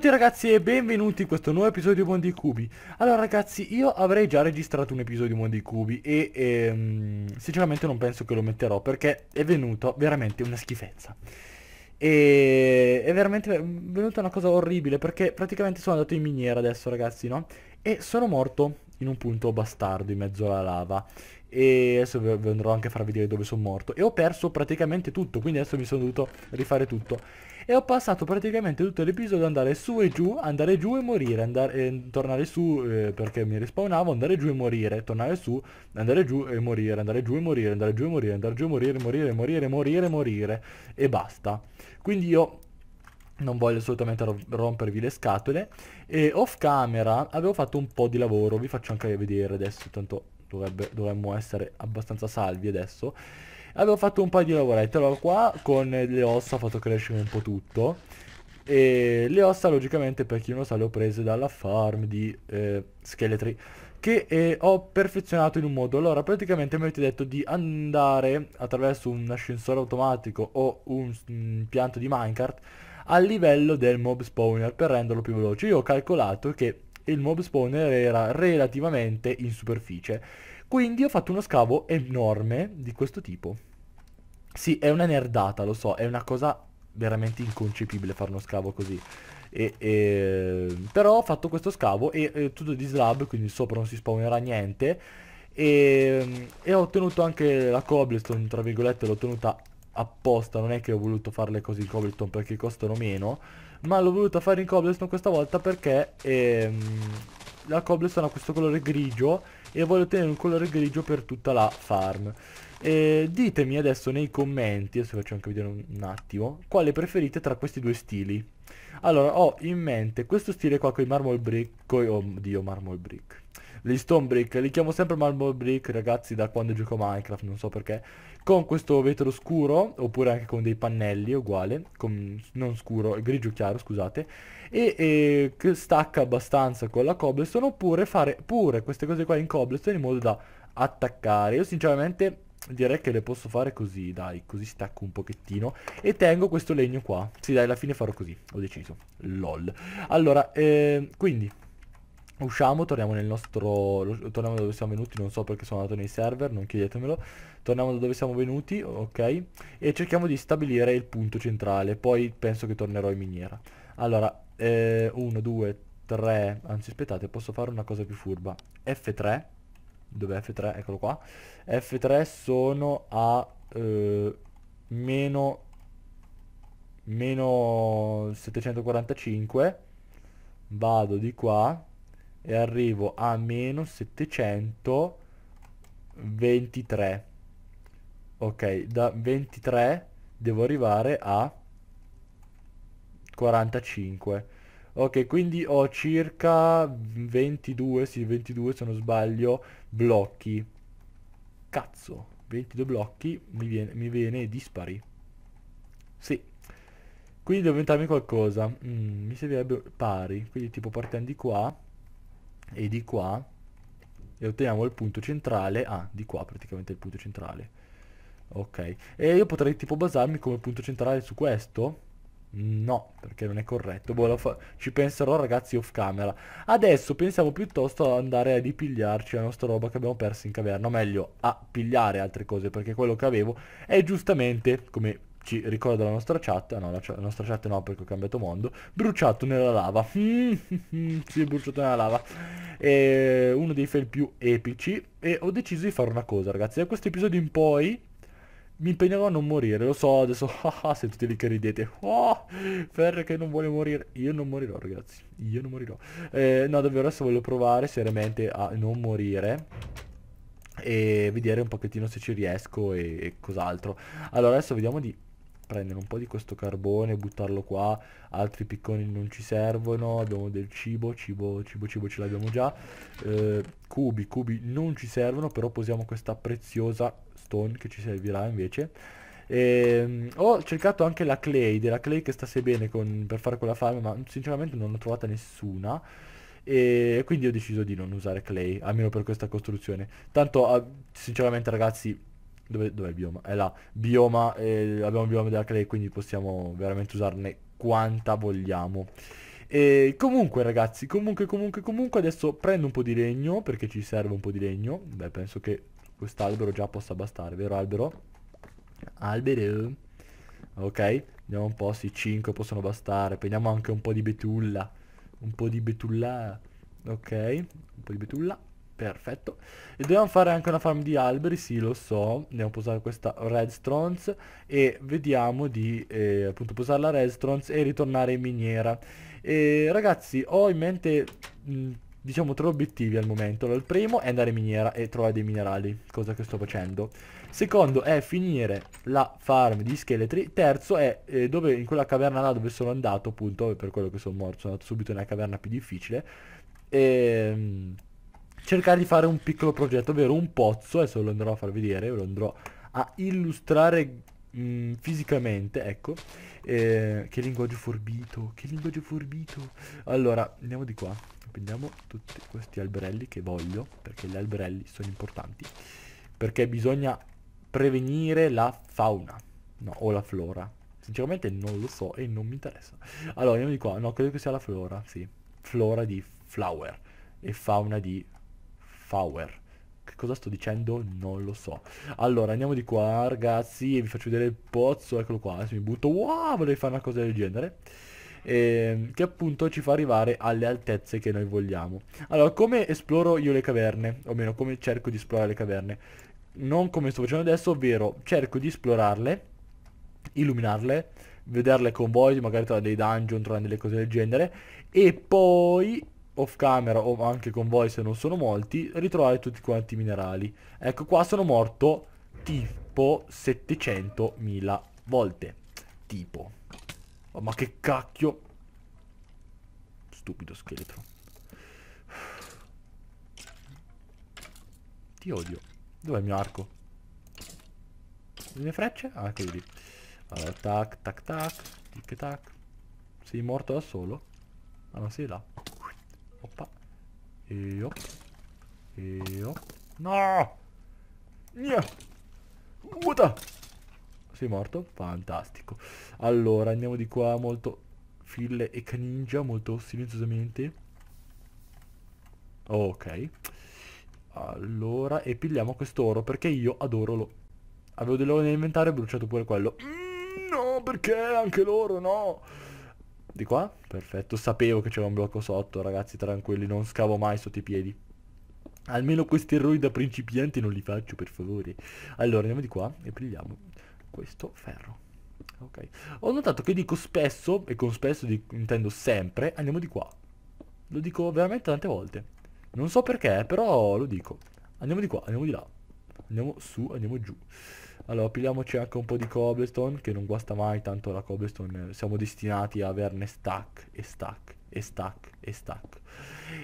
tutti ragazzi e benvenuti in questo nuovo episodio di Mondi Cubi Allora ragazzi io avrei già registrato un episodio di Mondi Cubi e, e ehm, sinceramente non penso che lo metterò perché è venuto veramente una schifezza E è veramente venuta una cosa orribile perché praticamente sono andato in miniera adesso ragazzi no? E sono morto in un punto bastardo in mezzo alla lava e adesso vi andrò anche a far vedere dove sono morto e ho perso praticamente tutto quindi adesso mi sono dovuto rifare tutto e ho passato praticamente tutto l'episodio andare su e giù andare giù e morire andare, eh, tornare su eh, perché mi rispawnavo andare giù e morire tornare su andare giù e morire andare giù e morire andare giù e morire andare giù e morire morire morire morire morire e basta quindi io non voglio assolutamente rompervi le scatole e off camera avevo fatto un po' di lavoro vi faccio anche vedere adesso tanto dovrebbe, dovremmo essere abbastanza salvi adesso. Avevo fatto un paio di lavoretti, allora qua con le ossa ho fatto crescere un po' tutto. E le ossa logicamente per chi non lo sa le ho prese dalla farm di eh, scheletri che eh, ho perfezionato in un modo allora praticamente mi avete detto di andare attraverso un ascensore automatico o un, un mm, pianto di minecart al livello del mob spawner per renderlo più veloce io ho calcolato che il mob spawner era relativamente in superficie. Quindi ho fatto uno scavo enorme di questo tipo. Sì, è una nerdata, lo so, è una cosa veramente inconcepibile fare uno scavo così. E, e... però ho fatto questo scavo e, e tutto di slab, quindi sopra non si spawnerà niente. E, e ho ottenuto anche la cobblestone, tra virgolette, l'ho ottenuta apposta, non è che ho voluto fare le cose in cobblestone perché costano meno ma l'ho voluta fare in cobblestone questa volta perché ehm, la cobblestone ha questo colore grigio e voglio ottenere un colore grigio per tutta la farm. E ditemi adesso nei commenti, adesso faccio anche vedere un attimo, quale preferite tra questi due stili. Allora, ho in mente questo stile qua con i marble brick, con, oh dio, marble brick. Gli stone brick, li chiamo sempre marble brick, ragazzi, da quando gioco Minecraft, non so perché. Con questo vetro scuro, oppure anche con dei pannelli, uguale, con, non scuro, grigio chiaro, scusate. E, e stacca abbastanza con la cobblestone, oppure fare pure queste cose qua in cobblestone in modo da attaccare. Io sinceramente Direi che le posso fare così, dai, così stacco un pochettino E tengo questo legno qua Sì, dai, alla fine farò così, ho deciso LOL Allora, eh, quindi Usciamo, torniamo nel nostro... Torniamo da dove siamo venuti, non so perché sono andato nei server, non chiedetemelo. Torniamo da dove siamo venuti, ok? E cerchiamo di stabilire il punto centrale, poi penso che tornerò in miniera. Allora, 1, 2, 3... Anzi, aspettate, posso fare una cosa più furba. F3, dove F3, eccolo qua, F3 sono a eh, meno, meno 745, vado di qua e arrivo a meno 723, ok, da 23 devo arrivare a 45 Ok, quindi ho circa 22, sì 22 se non sbaglio, blocchi. Cazzo, 22 blocchi mi viene, mi viene dispari. Sì. Quindi devo inventarmi qualcosa. Mm, mi servirebbe pari. Quindi tipo partendo di qua e di qua e otteniamo il punto centrale. Ah, di qua praticamente il punto centrale. Ok. E io potrei tipo basarmi come punto centrale su questo No, perché non è corretto. Boh, ci penserò ragazzi off camera. Adesso pensiamo piuttosto ad andare a ripigliarci la nostra roba che abbiamo perso in caverna. O meglio, a pigliare altre cose, perché quello che avevo è giustamente, come ci ricorda la nostra chat, no, la, la, nostra chat no perché ho cambiato mondo, bruciato nella lava. si è bruciato nella lava. È uno dei fail più epici. E ho deciso di fare una cosa, ragazzi. Da questo episodio in poi mi impegnerò a non morire, lo so adesso, ah, se tutti lì che ridete, oh, Fer che non vuole morire, io non morirò ragazzi, io non morirò, eh, no davvero adesso voglio provare seriamente a non morire e vedere un pochettino se ci riesco e, e cos'altro, allora adesso vediamo di prendere un po' di questo carbone, buttarlo qua, altri picconi non ci servono, abbiamo del cibo, cibo, cibo, cibo ce l'abbiamo già, eh, cubi, cubi non ci servono, però posiamo questa preziosa redstone che ci servirà invece e, ehm, ho cercato anche la clay, della clay che stasse bene con, per fare quella farm, ma sinceramente non ho trovata nessuna. E quindi ho deciso di non usare clay, almeno per questa costruzione. Tanto, ah, sinceramente ragazzi, dove, dove è il bioma? È la bioma, eh, abbiamo il bioma della clay, quindi possiamo veramente usarne quanta vogliamo. E comunque ragazzi, comunque, comunque, comunque, adesso prendo un po' di legno, perché ci serve un po' di legno. Beh, penso che Quest'albero già possa bastare, vero albero? Albero. Ok, vediamo un po', sì, 5 possono bastare. Prendiamo anche un po' di betulla. Un po' di betulla. Ok, un po' di betulla. Perfetto. E dobbiamo fare anche una farm di alberi, sì lo so. Andiamo a posare questa redstones e vediamo di eh, appunto posare la redstones e ritornare in miniera. E, ragazzi, ho in mente... Mh, diciamo tre obiettivi al momento. Allora, il primo è andare in miniera e trovare dei minerali, cosa che sto facendo. Secondo è finire la farm di scheletri. Terzo è eh, dove, in quella caverna là dove sono andato, appunto, per quello che sono morto, sono andato subito nella caverna più difficile. E, ehm, cercare di fare un piccolo progetto, ovvero un pozzo, adesso lo andrò a far vedere, lo andrò a illustrare mh, mm, fisicamente, ecco. Eh, che linguaggio forbito, che linguaggio forbito. Allora, andiamo di qua prendiamo tutti questi alberelli che voglio perché gli alberelli sono importanti perché bisogna prevenire la fauna no, o la flora sinceramente non lo so e non mi interessa allora andiamo di qua no credo che sia la flora sì flora di flower e fauna di flower che cosa sto dicendo non lo so allora andiamo di qua ragazzi e vi faccio vedere il pozzo eccolo qua adesso mi butto wow volevo fare una cosa del genere eh, che appunto ci fa arrivare alle altezze che noi vogliamo. Allora, come esploro io le caverne? O meno, come cerco di esplorare le caverne? Non come sto facendo adesso, ovvero cerco di esplorarle, illuminarle, vederle con voi, magari tra dei dungeon, tra delle cose del genere, e poi off camera o anche con voi se non sono molti, ritrovare tutti quanti i minerali. Ecco qua sono morto tipo 700.000 volte. Tipo. Oh, ma che cacchio! Stupido scheletro. Ti odio. Dov'è il mio arco? Le mie frecce? Ah, eccoli lì. Allora, tac, tac, tac, tic, tac. Sei morto da solo? Ah, non sei là. Oppa. E op. E op. No! Nia! Uta! Sei morto? Fantastico. Allora, andiamo di qua molto Phil e Caninja, molto silenziosamente. Ok. Allora, e pigliamo quest'oro, perché io adoro lo... Avevo dell'oro nell'inventario e ho bruciato pure quello. Mm, no, perché? Anche l'oro, no! Di qua? Perfetto, sapevo che c'era un blocco sotto, ragazzi, tranquilli, non scavo mai sotto i piedi. Almeno questi errori da principianti non li faccio, per favore. Allora, andiamo di qua e pigliamo questo ferro. Ok. Ho notato che dico spesso, e con spesso intendo sempre, andiamo di qua. Lo dico veramente tante volte. Non so perché, però lo dico. Andiamo di qua, andiamo di là. Andiamo su, andiamo giù. Allora, pigliamoci anche un po' di cobblestone, che non guasta mai, tanto la cobblestone siamo destinati a averne stack e stack e stack e stack.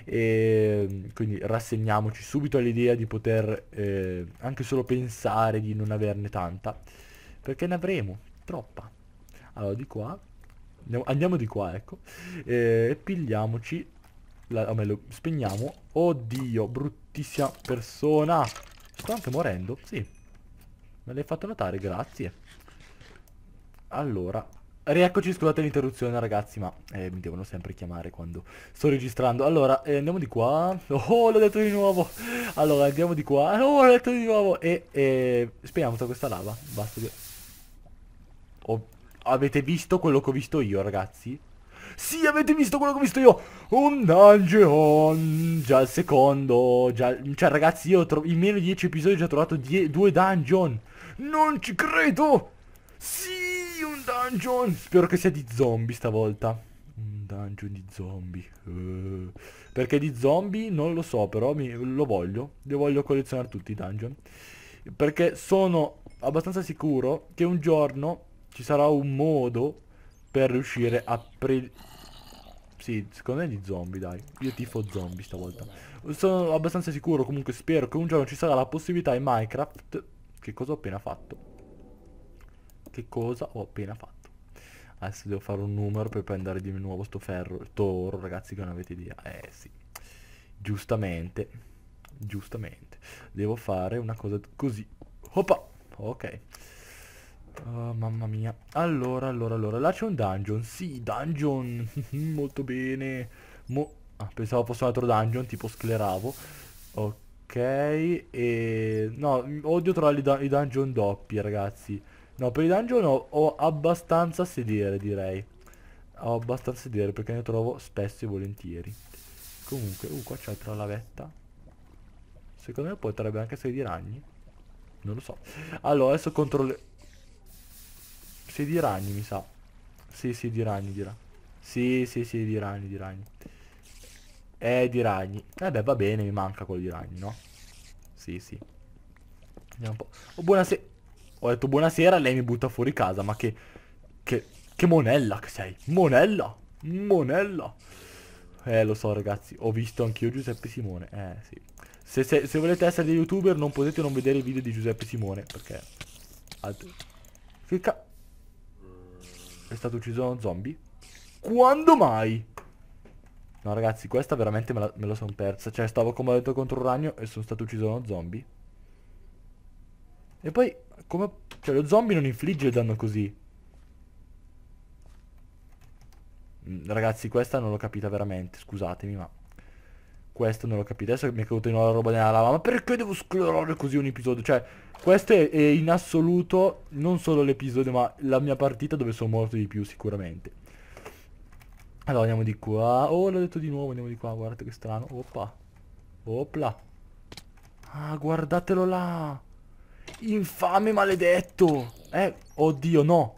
E ehm, quindi rassegniamoci subito all'idea di poter eh, anche solo pensare di non averne tanta perché ne avremo troppa allora di qua andiamo, di qua ecco e pigliamoci la, o meglio spegniamo oddio bruttissima persona sto anche morendo sì me l'hai fatto notare grazie allora Rieccoci, scusate l'interruzione ragazzi, ma eh, mi devono sempre chiamare quando sto registrando. Allora, eh, andiamo di qua. Oh, l'ho detto di nuovo. Allora, andiamo di qua. Oh, l'ho detto di nuovo. E, e... Eh, speriamo tutta questa lava. Basta che... Ho... Avete visto quello che ho visto io, ragazzi? Sì, avete visto quello che ho visto io? Un dungeon! Già il secondo, già... Cioè, ragazzi, io in meno di 10 episodi ho già trovato die... due dungeon! Non ci credo! Sì, un dungeon! Spero che sia di zombie stavolta. Un dungeon di zombie. Uh, perché di zombie non lo so, però mi, lo voglio. Li voglio collezionare tutti i dungeon. Perché sono abbastanza sicuro che un giorno ci sarà un modo per riuscire a pre... Sì, secondo me di zombie, dai. Io tifo zombie stavolta. Sono abbastanza sicuro, comunque spero che un giorno ci sarà la possibilità in Minecraft... Che cosa ho appena fatto? Che cosa ho appena fatto? Adesso devo fare un numero per prendere di nuovo sto ferro, sto oro, ragazzi, che non avete idea. Eh, sì. Giustamente. Giustamente. Devo fare una cosa così. Hoppa! Ok. Oh, mamma mia. Allora, allora, allora. Là c'è un dungeon. Sì, dungeon. Molto bene. Mo ah, pensavo fosse un altro dungeon, tipo scleravo. Ok. E... No, odio trovare i, i dungeon doppi, ragazzi. No, per i dungeon ho, ho abbastanza sedere, direi. Ho abbastanza a sedere perché ne trovo spesso e volentieri. Comunque, uh, qua c'è altra lavetta. Secondo me potrebbe anche essere di ragni. Non lo so. Allora, adesso controllo... Sei di ragni, mi sa. Sì, sì, di ragni, di ragni. Sì, sì, sì, di ragni, di ragni. Eh, di ragni. Eh beh, va bene, mi manca quello di ragni, no? Sì, sì. Andiamo un po'. Oh, buonasera. Ho detto buonasera, lei mi butta fuori casa, ma che... Che... Che monella che sei. Monella. Monella. Eh, lo so, ragazzi. Ho visto anch'io Giuseppe Simone. Eh, sì. Se, se, se, volete essere dei youtuber non potete non vedere i video di Giuseppe Simone, perché... Altri. Che ca è stato ucciso da uno zombie? Quando mai? No ragazzi, questa veramente me la, la sono persa. Cioè, stavo come ho detto contro un ragno e sono stato ucciso da uno zombie. E poi, come... Cioè, lo zombie non infligge il danno così. Mm, ragazzi, questa non l'ho capita veramente, scusatemi, ma... Questo non l'ho capito, Adesso mi è caduto in una roba nella lava. Ma perché devo sclerare così un episodio? Cioè, questo è, è in assoluto non solo l'episodio, ma la mia partita dove sono morto di più sicuramente. Allora andiamo di qua. Oh, l'ho detto di nuovo, andiamo di qua. Guardate che strano. Oppa. Opla. Ah, guardatelo là. Infame maledetto. Eh, oddio, no.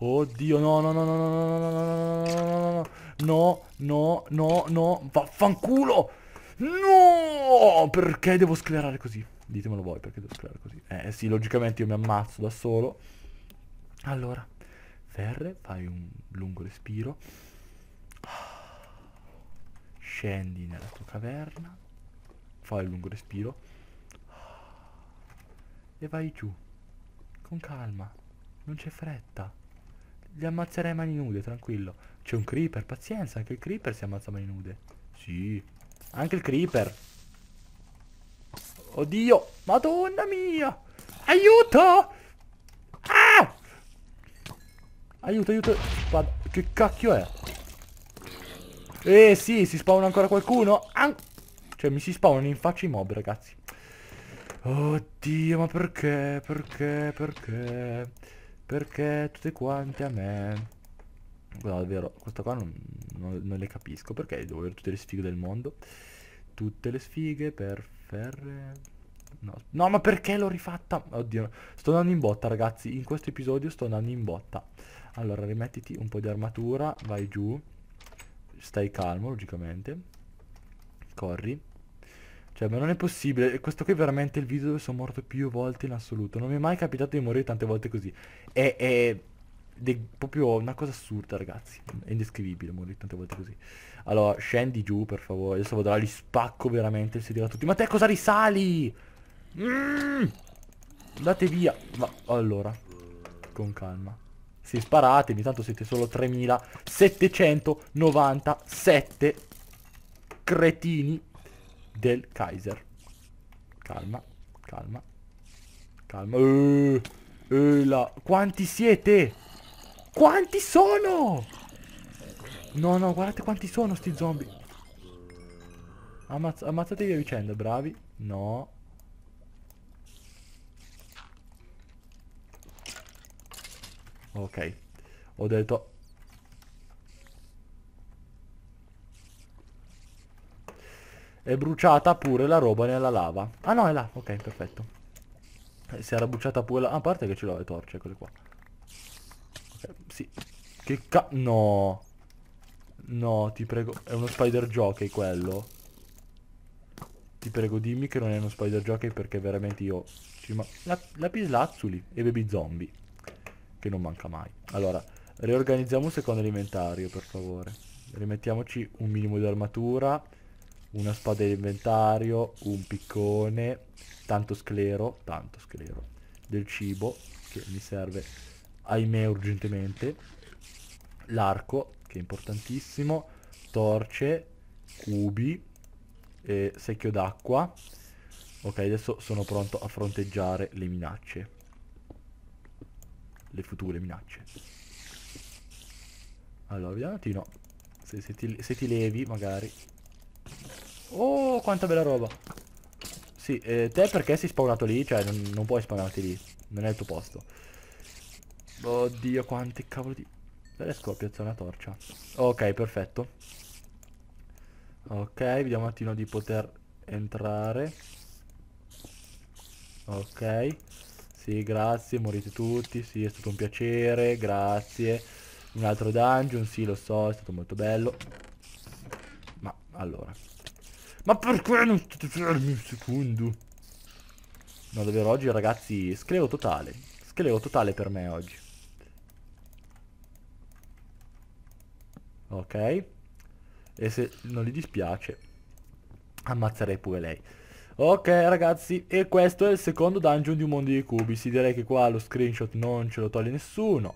Oddio, no, no, no, no, no, no, no, no, no, no, no, no, no, no, no, no, no, no. No, no, no, no. Vaffanculo! No! Perché devo sclerare così? Ditemelo voi perché devo sclerare così. Eh, eh sì, logicamente io mi ammazzo da solo. Allora, ferre, fai un lungo respiro. Scendi nella tua caverna. Fai un lungo respiro. E vai giù. Con calma. Non c'è fretta. Li ammazzerei mani nude, tranquillo. C'è un creeper, pazienza, anche il creeper si ammazza mani nude. Sì. Anche il creeper. Oddio, madonna mia. Aiuto! Ah! Aiuto, aiuto. Che cacchio è? Eh sì, si spawna ancora qualcuno. An cioè, mi si spawnano in faccia i mob, ragazzi. Oddio, ma perché? Perché? Perché? Perché tutte quante a me? Guarda, davvero, questa qua non, non, non, le capisco perché devo avere tutte le sfighe del mondo. Tutte le sfighe per ferre... No. no, ma perché l'ho rifatta? Oddio, sto andando in botta, ragazzi. In questo episodio sto andando in botta. Allora, rimettiti un po' di armatura, vai giù. Stai calmo, logicamente. Corri. Cioè, ma non è possibile. Questo qui è veramente il video dove sono morto più volte in assoluto. Non mi è mai capitato di morire tante volte così. E... e... De, proprio una cosa assurda ragazzi È indescrivibile morì tante volte così Allora scendi giù per favore Adesso vado là li spacco veramente Si dirà a tutti Ma te cosa risali? Mm! Andate via Ma allora Con calma Si sparatemi Tanto siete solo 3797 Cretini Del Kaiser Calma Calma Calma uh, eh, uh, eh, là. Quanti siete? Quanti sono? No, no, guardate quanti sono sti zombie. Ammazz ammazzatevi a vicenda, bravi. No. Ok. Ho detto... È bruciata pure la roba nella lava. Ah no, è là. Ok, perfetto. Eh, si era bruciata pure la... a parte che ce l'ho le torce, eccole qua. Sì. Che ca... No. No, ti prego. È uno spider jockey quello. Ti prego dimmi che non è uno spider jockey perché veramente io... Ci ma... La... Lapislazzuli e baby zombie. Che non manca mai. Allora, riorganizziamo un secondo inventario, per favore. Rimettiamoci un minimo di armatura. Una spada di inventario. Un piccone. Tanto sclero. Tanto sclero. Del cibo che mi serve ahimè urgentemente, l'arco, che è importantissimo, torce, cubi, eh, secchio d'acqua. Ok, adesso sono pronto a fronteggiare le minacce. Le future minacce. Allora, vediamo un attimo. Se, se, ti, se ti levi, magari. Oh, quanta bella roba. Sì, eh, te perché sei spawnato lì? Cioè, non, non puoi spawnarti lì. Non è il tuo posto. Oddio, quante cavolo di... Riesco a piazzare una torcia. Ok, perfetto. Ok, vediamo un attimo di poter entrare. Ok. Sì, grazie, morite tutti. Sì, è stato un piacere, grazie. Un altro dungeon, sì, lo so, è stato molto bello. Ma, allora. Ma perché non state fermi un secondo? No, davvero oggi, ragazzi, sclero totale. Sclero totale per me oggi. ok e se non gli dispiace ammazzerei pure lei ok ragazzi e questo è il secondo dungeon di un mondo di cubi si direi che qua lo screenshot non ce lo toglie nessuno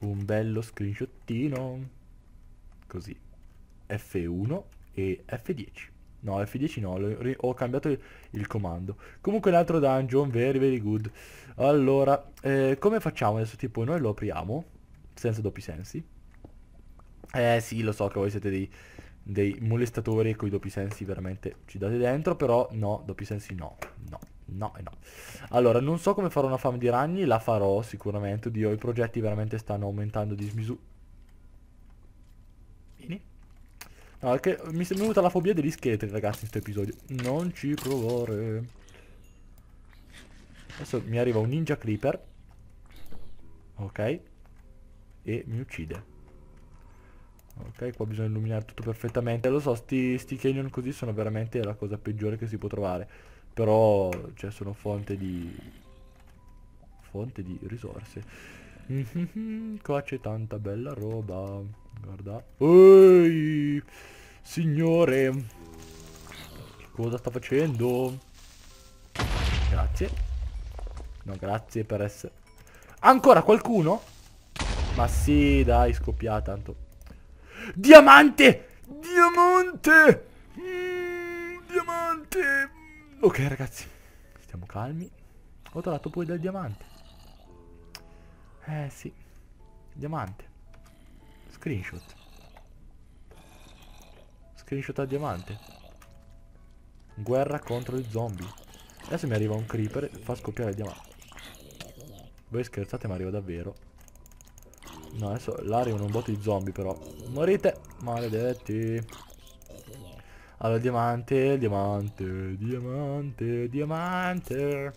un bello screenshottino così F1 e F10 No, F10 no, ho cambiato il, comando. Comunque un altro dungeon, very very good. Allora, eh, come facciamo adesso? Tipo, noi lo apriamo, senza doppi sensi. Eh sì, lo so che voi siete dei, dei molestatori con i doppi sensi veramente ci date dentro, però no, doppi sensi no, no. No e no. Allora, non so come farò una fame di ragni, la farò sicuramente. oddio, i progetti veramente stanno aumentando di smisura. Vieni. No, perché mi è venuta la fobia degli scheletri, ragazzi, in questo episodio. Non ci provare. Adesso mi arriva un ninja creeper. Ok. E mi uccide ok qua bisogna illuminare tutto perfettamente lo so sti, sti canyon così sono veramente la cosa peggiore che si può trovare però cioè sono fonte di fonte di risorse qua c'è tanta bella roba guarda Ehi, signore cosa sta facendo grazie no grazie per essere ancora qualcuno ma sì dai scoppia tanto Diamante! Diamante! Mm, diamante! Ok ragazzi, stiamo calmi. Ho trovato poi del diamante. Eh sì, diamante. Screenshot. Screenshot al diamante. Guerra contro i zombie. Adesso mi arriva un creeper e fa scoppiare il diamante. Voi scherzate ma arriva davvero. No, adesso là arrivano un botto di zombie però. Morite, maledetti. Allora, diamante, diamante, diamante, diamante.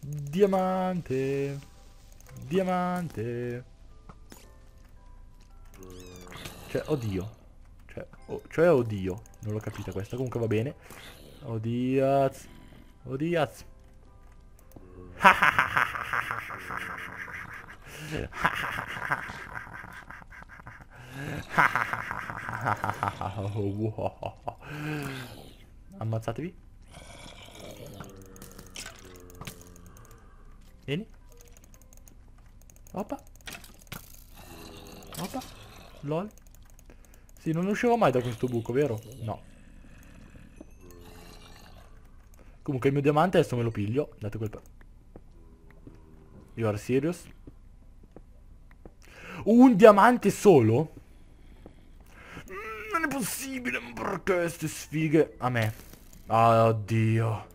Diamante. Diamante. Cioè, oddio. Cioè, oh, cioè oddio. Non l'ho capita questa, comunque va bene. Odiaz. Odiaz. Ammazzatevi. Vieni. Opa Opa Lol. Sì, non uscivo mai da questo buco, vero? No. Comunque il mio diamante adesso me lo piglio. Date quel... You are serious? un diamante solo? Mm, non è possibile, ma perché queste sfighe? A me. Oh, oddio.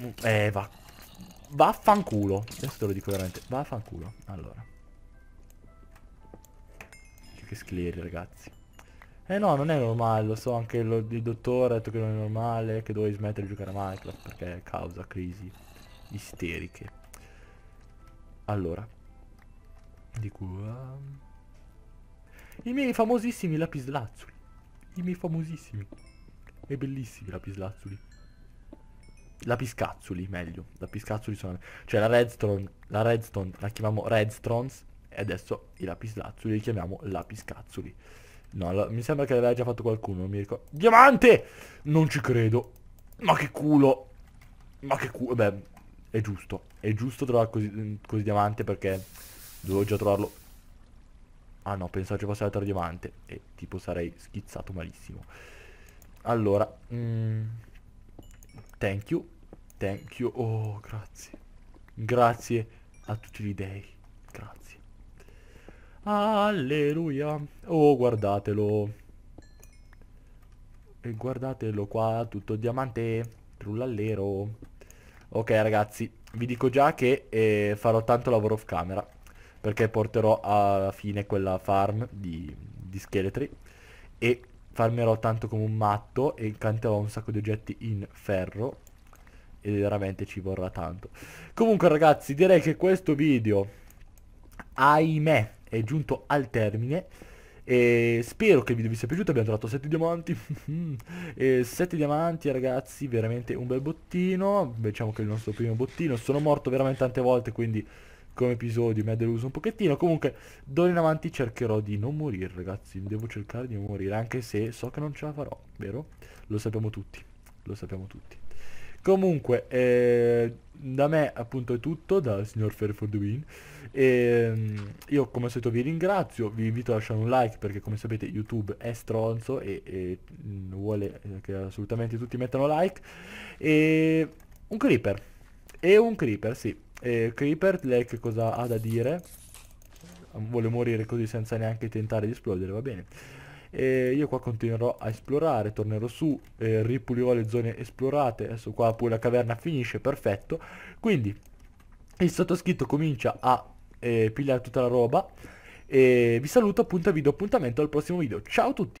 Mm, eh, va. Vaffanculo. Questo lo dico veramente. Vaffanculo. Allora. Che scleri, ragazzi. Eh no, non è normale, lo so, anche lo, il dottore ha detto che non è normale, che dovevi smettere di giocare a Minecraft perché causa crisi isteriche. Allora, di qua i miei famosissimi lapislazzuli i miei famosissimi e bellissimi lapislazzuli lapiscazzuli meglio lapiscazzuli sono cioè la redstone la redstone la chiamiamo redstones e adesso i lapislazzuli li chiamiamo lapiscazzuli no la... mi sembra che l'aveva già fatto qualcuno non mi ricordo diamante non ci credo ma che culo ma che culo beh è giusto è giusto trovare così, mm, così diamante perché Dovevo già trovarlo. Ah no, pensavo ci fosse l'altro diamante. E tipo sarei schizzato malissimo. Allora. Mm, thank you. Thank you. Oh, grazie. Grazie a tutti gli dei. Grazie. Alleluia. Oh, guardatelo. E guardatelo qua, tutto diamante, trullallero. Ok ragazzi, vi dico già che eh, farò tanto lavoro off camera perché porterò alla fine quella farm di, di scheletri e farmerò tanto come un matto e incanterò un sacco di oggetti in ferro e veramente ci vorrà tanto. Comunque ragazzi direi che questo video ahimè è giunto al termine e spero che il video vi sia piaciuto, abbiamo trovato 7 diamanti 7 diamanti ragazzi, veramente un bel bottino Diciamo che è il nostro primo bottino Sono morto veramente tante volte quindi come episodio mi ha deluso un pochettino. Comunque, d'ora in avanti cercherò di non morire, ragazzi. Devo cercare di non morire, anche se so che non ce la farò, vero? Lo sappiamo tutti, lo sappiamo tutti. Comunque, eh, da me appunto è tutto, dal signor Fair E, ehm, io come al solito vi ringrazio, vi invito a lasciare un like perché come sapete YouTube è stronzo e, e mm, vuole eh, che assolutamente tutti mettano like. E un creeper. E un creeper, sì. E Creeper, lei che cosa ha da dire? Vuole morire così senza neanche tentare di esplodere, va bene. E io qua continuerò a esplorare, tornerò su, eh, ripulirò le zone esplorate, adesso qua poi la caverna finisce, perfetto. Quindi, il sottoscritto comincia a eh, pigliare tutta la roba. E vi saluto, appunto, vi do appuntamento al prossimo video. Ciao a tutti!